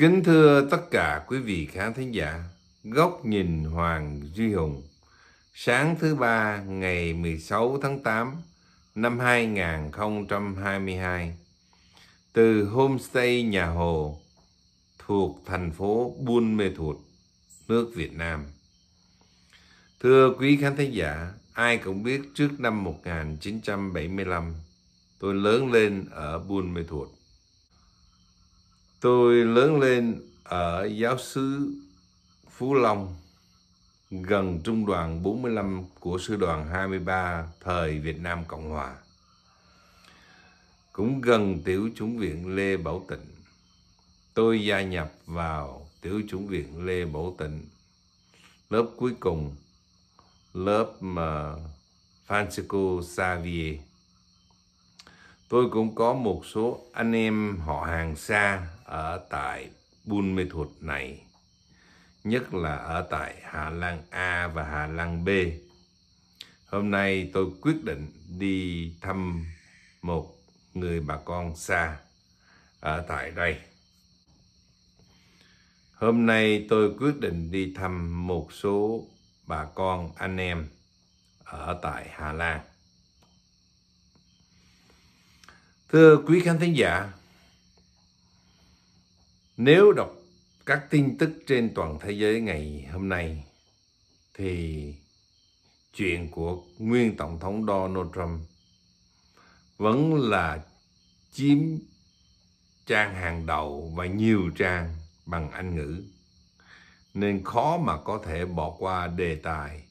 Kính thưa tất cả quý vị khán thính giả, Góc nhìn Hoàng Duy Hùng, sáng thứ ba ngày 16 tháng 8 năm 2022, từ homestay nhà Hồ thuộc thành phố Buôn Mê Thuột, nước Việt Nam. Thưa quý khán thính giả, ai cũng biết trước năm 1975, tôi lớn lên ở Buôn Mê Thuột Tôi lớn lên ở giáo xứ Phú Long, gần trung đoàn 45 của sư đoàn 23 thời Việt Nam Cộng Hòa. Cũng gần tiểu chúng viện Lê Bảo Tịnh. Tôi gia nhập vào tiểu chúng viện Lê Bảo Tịnh lớp cuối cùng lớp mà Francisco Xavier. Tôi cũng có một số anh em họ hàng xa ở tại Buôn Mê Thuột này, nhất là ở tại Hà Lan A và Hà Lan B. Hôm nay tôi quyết định đi thăm một người bà con xa ở tại đây. Hôm nay tôi quyết định đi thăm một số bà con anh em ở tại Hà Lan. Thưa quý khán thính giả, nếu đọc các tin tức trên toàn thế giới ngày hôm nay thì chuyện của nguyên tổng thống Donald Trump vẫn là chiếm trang hàng đầu và nhiều trang bằng Anh ngữ nên khó mà có thể bỏ qua đề tài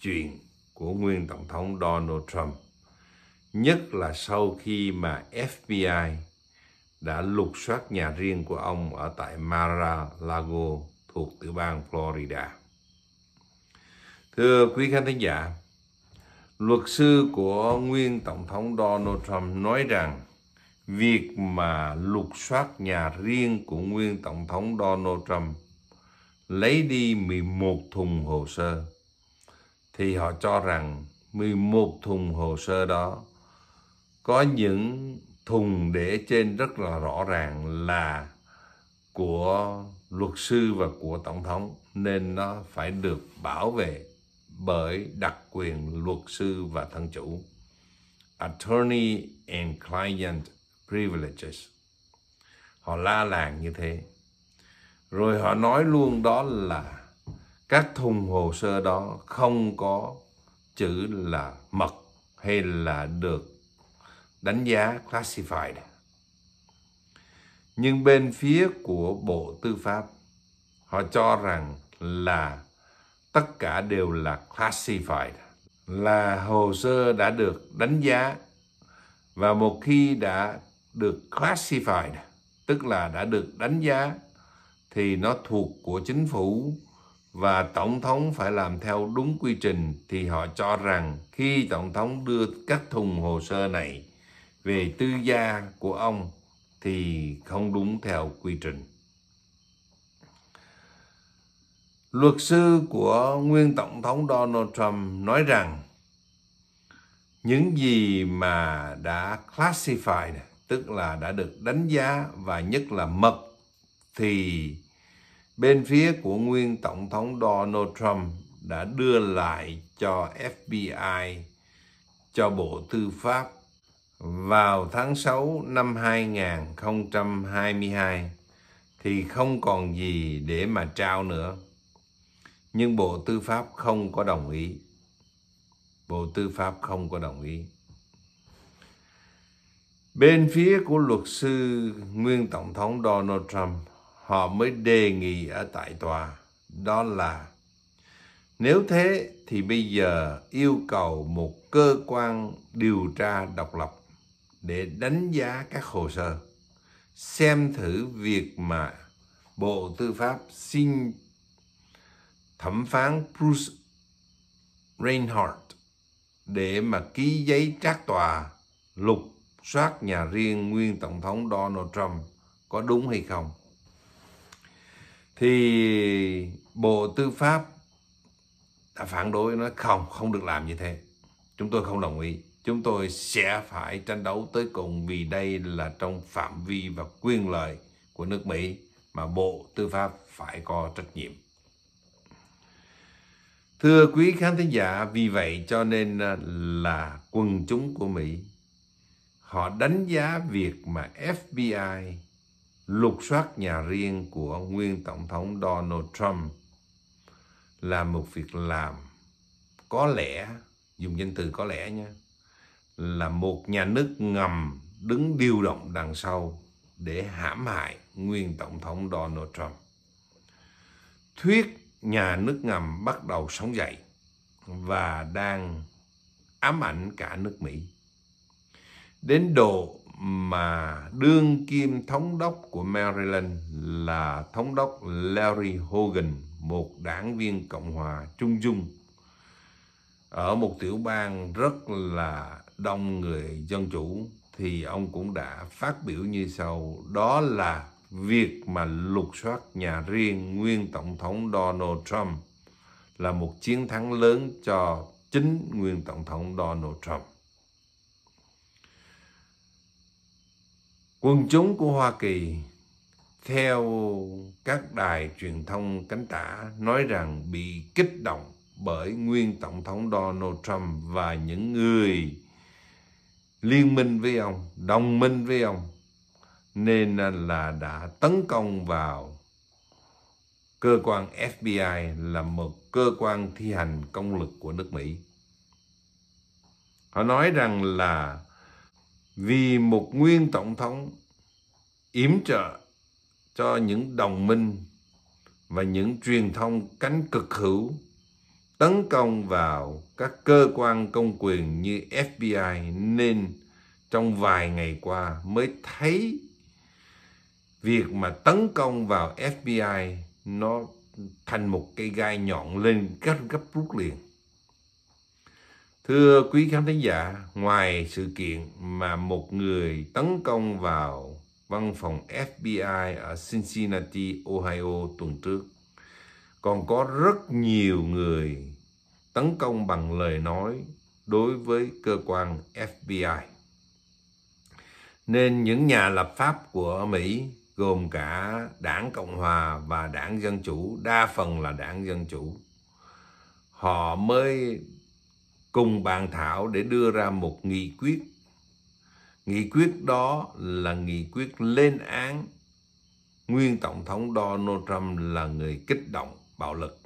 chuyện của nguyên tổng thống Donald Trump nhất là sau khi mà FBI đã lục soát nhà riêng của ông ở tại Mar-a-Lago thuộc tiểu bang Florida. Thưa quý khán thính giả, luật sư của nguyên tổng thống Donald Trump nói rằng việc mà lục soát nhà riêng của nguyên tổng thống Donald Trump lấy đi 11 thùng hồ sơ thì họ cho rằng 11 thùng hồ sơ đó có những thùng để trên rất là rõ ràng là của luật sư và của tổng thống nên nó phải được bảo vệ bởi đặc quyền luật sư và thân chủ attorney and client privileges họ la làng như thế rồi họ nói luôn đó là các thùng hồ sơ đó không có chữ là mật hay là được đánh giá classified. Nhưng bên phía của Bộ Tư pháp, họ cho rằng là tất cả đều là classified, là hồ sơ đã được đánh giá và một khi đã được classified, tức là đã được đánh giá thì nó thuộc của chính phủ và tổng thống phải làm theo đúng quy trình thì họ cho rằng khi tổng thống đưa các thùng hồ sơ này về tư gia của ông thì không đúng theo quy trình. Luật sư của nguyên tổng thống Donald Trump nói rằng những gì mà đã classified tức là đã được đánh giá và nhất là mật thì bên phía của nguyên tổng thống Donald Trump đã đưa lại cho FBI cho Bộ Tư pháp vào tháng 6 năm 2022 thì không còn gì để mà trao nữa. Nhưng Bộ Tư pháp không có đồng ý. Bộ Tư pháp không có đồng ý. Bên phía của luật sư nguyên Tổng thống Donald Trump, họ mới đề nghị ở tại tòa, đó là nếu thế thì bây giờ yêu cầu một cơ quan điều tra độc lập để đánh giá các hồ sơ xem thử việc mà Bộ Tư pháp xin thẩm phán Bruce Reinhardt để mà ký giấy trác tòa lục soát nhà riêng nguyên Tổng thống Donald Trump có đúng hay không. Thì Bộ Tư pháp đã phản đối nó không, không được làm như thế. Chúng tôi không đồng ý. Chúng tôi sẽ phải tranh đấu tới cùng vì đây là trong phạm vi và quyền lợi của nước Mỹ mà Bộ Tư pháp phải có trách nhiệm. Thưa quý khán thính giả, vì vậy cho nên à, là quần chúng của Mỹ họ đánh giá việc mà FBI lục soát nhà riêng của nguyên tổng thống Donald Trump là một việc làm có lẽ dùng danh từ có lẽ nha là một nhà nước ngầm đứng điều động đằng sau để hãm hại nguyên tổng thống Donald Trump. Thuyết nhà nước ngầm bắt đầu sống dậy và đang ám ảnh cả nước Mỹ. Đến độ mà đương kim thống đốc của Maryland là thống đốc Larry Hogan, một đảng viên Cộng hòa trung dung ở một tiểu bang rất là đông người dân chủ thì ông cũng đã phát biểu như sau đó là việc mà lục soát nhà riêng nguyên tổng thống Donald Trump là một chiến thắng lớn cho chính nguyên tổng thống Donald Trump. Quân chúng của Hoa Kỳ theo các đài truyền thông cánh tả nói rằng bị kích động bởi nguyên tổng thống Donald Trump và những người liên minh với ông, đồng minh với ông. Nên là đã tấn công vào cơ quan FBI là một cơ quan thi hành công lực của nước Mỹ. Họ nói rằng là vì một nguyên tổng thống yểm trợ cho những đồng minh và những truyền thông cánh cực hữu tấn công vào các cơ quan công quyền như FBI nên trong vài ngày qua mới thấy việc mà tấn công vào FBI nó thành một cây gai nhọn lên gấp gấp rút liền. Thưa quý khán thính giả, ngoài sự kiện mà một người tấn công vào văn phòng FBI ở Cincinnati, Ohio tuần trước, còn có rất nhiều người tấn công bằng lời nói đối với cơ quan FBI. Nên những nhà lập pháp của Mỹ gồm cả đảng Cộng Hòa và đảng Dân Chủ, đa phần là đảng Dân Chủ. Họ mới cùng bàn thảo để đưa ra một nghị quyết. Nghị quyết đó là nghị quyết lên án nguyên Tổng thống Donald Trump là người kích động bạo lực.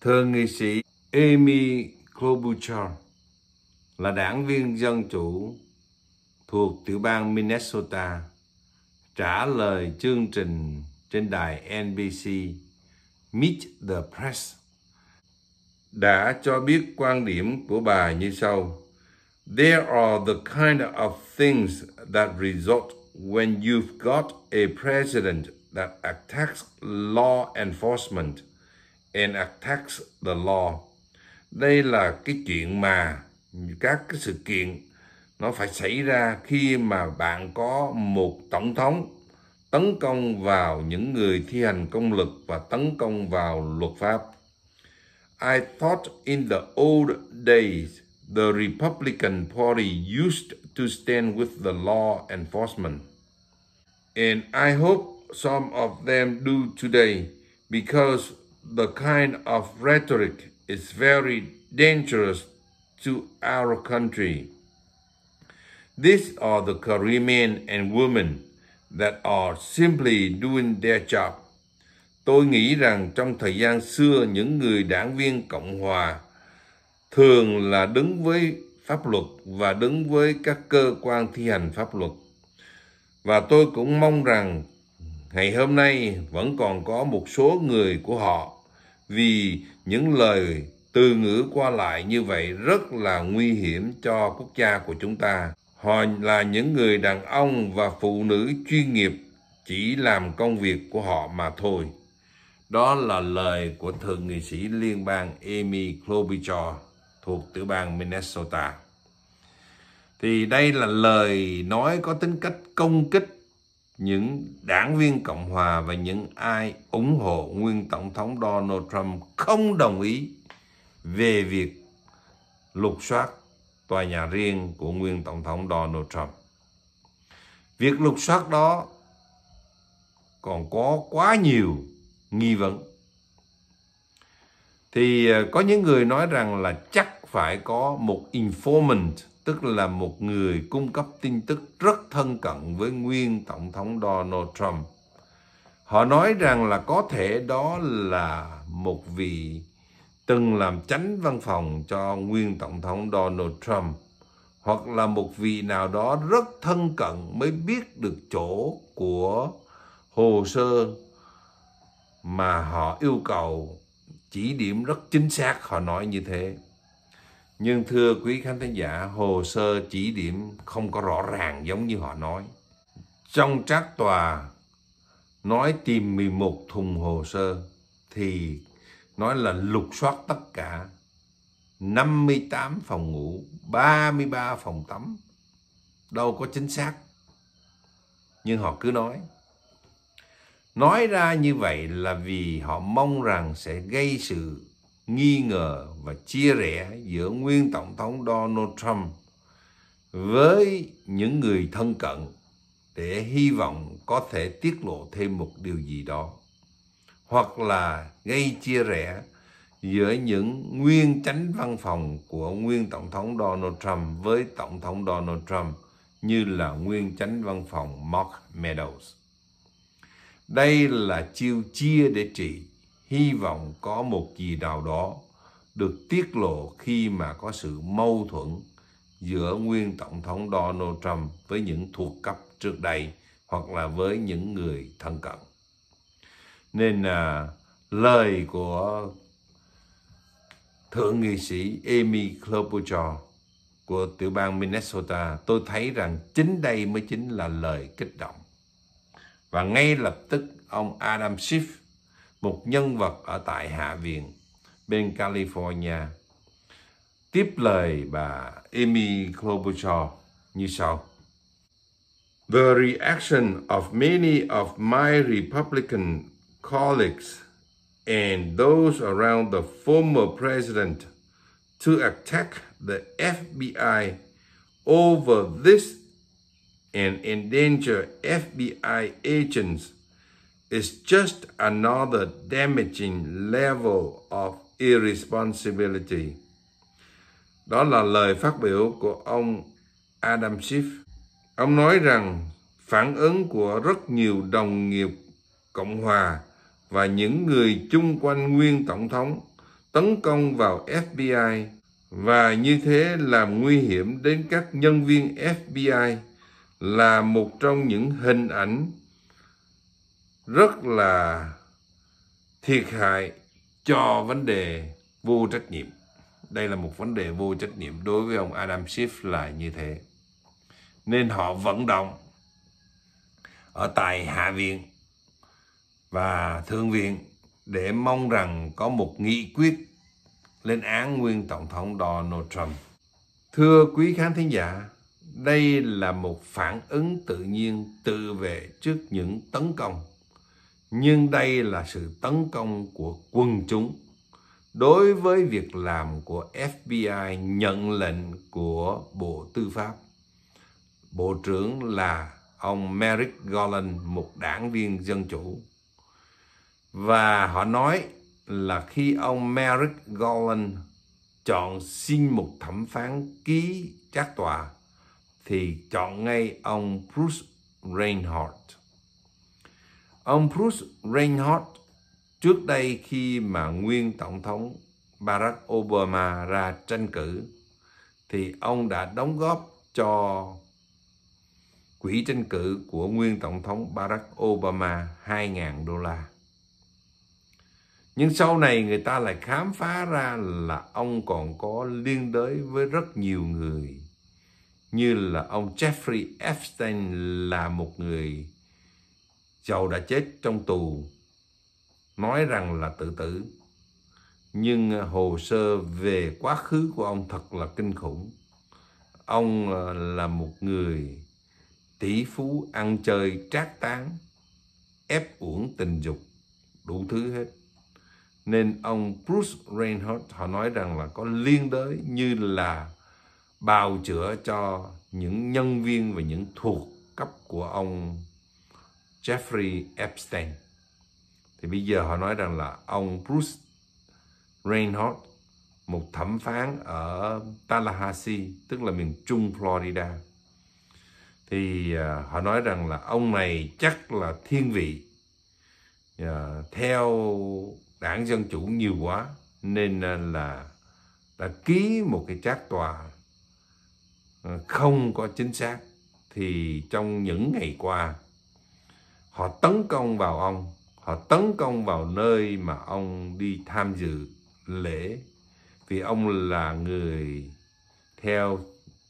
Thượng nghị sĩ Amy Klobuchar là đảng viên dân chủ thuộc tiểu bang Minnesota trả lời chương trình trên đài NBC Meet the Press đã cho biết quan điểm của bà như sau. There are the kind of things that result when you've got a president that attacks law enforcement and attacks the law. Đây là cái chuyện mà các cái sự kiện nó phải xảy ra khi mà bạn có một tổng thống tấn công vào những người thi hành công lực và tấn công vào luật pháp. I thought in the old days the Republican Party used to stand with the law enforcement. And I hope some of them do today because the kind of rhetoric is very dangerous to our country. These are the career men and women that are simply doing their job. Tôi nghĩ rằng trong thời gian xưa những người đảng viên Cộng Hòa thường là đứng với pháp luật và đứng với các cơ quan thi hành pháp luật. Và tôi cũng mong rằng ngày hôm nay vẫn còn có một số người của họ vì những lời từ ngữ qua lại như vậy rất là nguy hiểm cho quốc gia của chúng ta. Họ là những người đàn ông và phụ nữ chuyên nghiệp chỉ làm công việc của họ mà thôi. Đó là lời của Thượng nghị sĩ liên bang Amy Klobuchar thuộc tiểu bang Minnesota. Thì đây là lời nói có tính cách công kích những đảng viên Cộng Hòa và những ai ủng hộ nguyên Tổng thống Donald Trump không đồng ý về việc lục soát tòa nhà riêng của nguyên Tổng thống Donald Trump. Việc lục soát đó còn có quá nhiều nghi vấn. Thì ờ, có những người nói rằng là chắc phải có một informant tức là một người cung cấp tin tức rất thân cận với nguyên Tổng thống Donald Trump. Họ nói rằng là có thể đó là một vị từng làm chánh văn phòng cho nguyên Tổng thống Donald Trump hoặc là một vị nào đó rất thân cận mới biết được chỗ của hồ sơ mà họ yêu cầu chỉ điểm rất chính xác họ nói như thế nhưng thưa quý khán thính giả, hồ sơ chỉ điểm không có rõ ràng giống như họ nói. Trong trác tòa nói tìm 11 thùng hồ sơ thì nói là lục soát tất cả 58 phòng ngủ, 33 phòng tắm. Đâu có chính xác. Nhưng họ cứ nói. Nói ra như vậy là vì họ mong rằng sẽ gây sự nghi ngờ và chia rẽ giữa nguyên tổng thống Donald Trump với những người thân cận để hy vọng có thể tiết lộ thêm một điều gì đó hoặc là gây chia rẽ giữa những nguyên chánh văn phòng của nguyên tổng thống Donald Trump với tổng thống Donald Trump như là nguyên chánh văn phòng Mark Meadows. Đây là chiêu chia để trị hy vọng có một gì nào đó được tiết lộ khi mà có sự mâu thuẫn giữa nguyên tổng thống Donald Trump với những thuộc cấp trước đây hoặc là với những người thân cận. Nên à, lời của thượng nghị sĩ Amy Klobuchar của tiểu bang Minnesota, tôi thấy rằng chính đây mới chính là lời kích động. Và ngay lập tức ông Adam Schiff một nhân vật ở tại Hạ Viện bên California tiếp lời bà Amy Klobuchar như sau. The reaction of many of my Republican colleagues and those around the former president to attack the FBI over this and endanger FBI agents is just another damaging level of irresponsibility. Đó là lời phát biểu của ông Adam Schiff. Ông nói rằng phản ứng của rất nhiều đồng nghiệp Cộng hòa và những người chung quanh nguyên tổng thống tấn công vào FBI và như thế làm nguy hiểm đến các nhân viên FBI là một trong những hình ảnh rất là thiệt hại cho vấn đề vô trách nhiệm. Đây là một vấn đề vô trách nhiệm đối với ông Adam Schiff là như thế. Nên họ vận động ở tại Hạ Viện và Thượng Viện để mong rằng có một nghị quyết lên án nguyên Tổng thống Donald Trump. Thưa quý khán thính giả, đây là một phản ứng tự nhiên tự vệ trước những tấn công nhưng đây là sự tấn công của quân chúng đối với việc làm của FBI nhận lệnh của Bộ Tư pháp. Bộ trưởng là ông Merrick Garland, một đảng viên Dân Chủ. Và họ nói là khi ông Merrick Garland chọn xin một thẩm phán ký trác tòa thì chọn ngay ông Bruce Reinhardt Ông Bruce Reinhardt trước đây khi mà nguyên Tổng thống Barack Obama ra tranh cử thì ông đã đóng góp cho quỹ tranh cử của nguyên Tổng thống Barack Obama 2.000 đô la. Nhưng sau này người ta lại khám phá ra là ông còn có liên đới với rất nhiều người. Như là ông Jeffrey Epstein là một người Chầu đã chết trong tù, nói rằng là tự tử. Nhưng ờ, hồ sơ về quá khứ của ông thật là kinh khủng. Ông ờ, là một người tỷ phú ăn chơi trác tán, ép uổng tình dục, đủ thứ hết. Nên ông Bruce Reinhardt họ nói rằng là có liên đới như là bào chữa cho những nhân viên và những thuộc cấp của ông Jeffrey Epstein. Thì bây giờ họ nói rằng là ông Bruce Reinhardt, một thẩm phán ở Tallahassee, tức là miền trung Florida. Thì à, họ nói rằng là ông này chắc là thiên vị à, theo đảng Dân Chủ nhiều quá nên là đã ký một cái trác tòa à, không có chính xác thì trong những ngày qua họ tấn công vào ông họ tấn công vào nơi mà ông đi tham dự lễ vì ông là người theo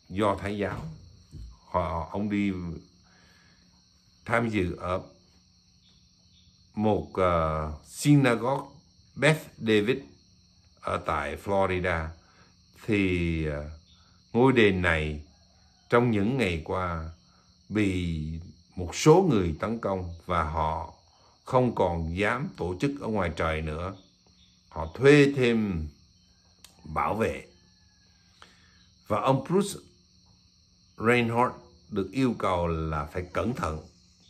do thái giáo họ ông đi tham dự ở một uh, synagogue Beth David ở tại Florida thì uh, ngôi đền này trong những ngày qua bị một số người tấn công và họ không còn dám tổ chức ở ngoài trời nữa. Họ thuê thêm bảo vệ. Và ông Bruce Reinhardt được yêu cầu là phải cẩn thận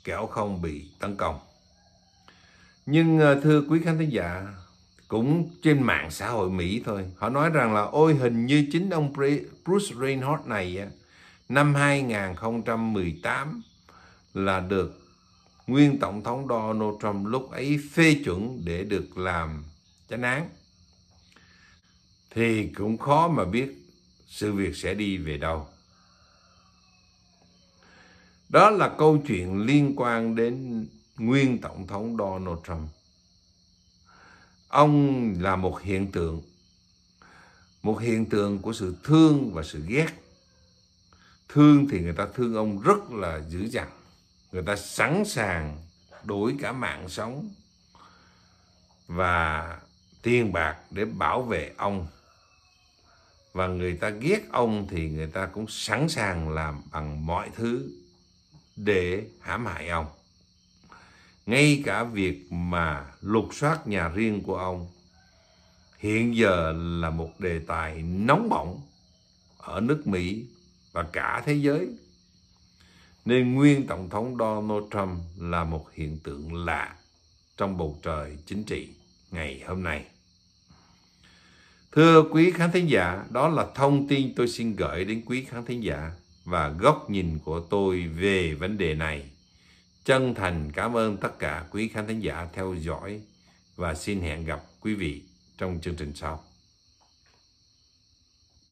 kẻo không bị tấn công. Nhưng à, thưa quý khán thính giả, cũng trên mạng xã hội Mỹ thôi, họ nói rằng là ôi hình như chính ông Bruce Reinhardt này năm 2018 là được nguyên Tổng thống Donald Trump lúc ấy phê chuẩn để được làm chánh án. Thì cũng khó mà biết sự việc sẽ đi về đâu. Đó là câu chuyện liên quan đến nguyên Tổng thống Donald Trump. Ông là một hiện tượng, một hiện tượng của sự thương và sự ghét. Thương thì người ta thương ông rất là dữ dằn người ta sẵn sàng đổi cả mạng sống và tiền bạc để bảo vệ ông và người ta ghét ông thì người ta cũng sẵn sàng làm bằng mọi thứ để hãm hại ông ngay cả việc mà lục soát nhà riêng của ông hiện giờ là một đề tài nóng bỏng ở nước mỹ và cả thế giới nên nguyên Tổng thống Donald Trump là một hiện tượng lạ trong bầu trời chính trị ngày hôm nay. Thưa quý khán thính giả, đó là thông tin tôi xin gửi đến quý khán thính giả và góc nhìn của tôi về vấn đề này. Chân thành cảm ơn tất cả quý khán thính giả theo dõi và xin hẹn gặp quý vị trong chương trình sau.